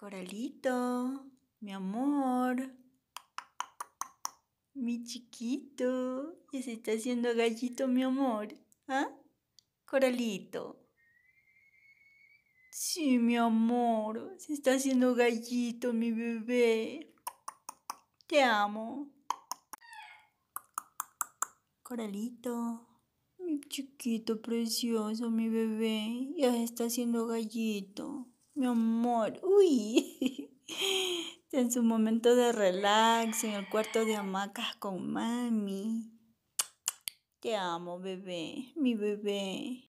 Coralito, mi amor, mi chiquito, ya se está haciendo gallito, mi amor. ¿Ah? Coralito. Sí, mi amor, se está haciendo gallito, mi bebé. Te amo. Coralito, mi chiquito precioso, mi bebé, ya se está haciendo gallito mi amor. Uy. En su momento de relax, en el cuarto de hamacas con mami. Te amo, bebé, mi bebé.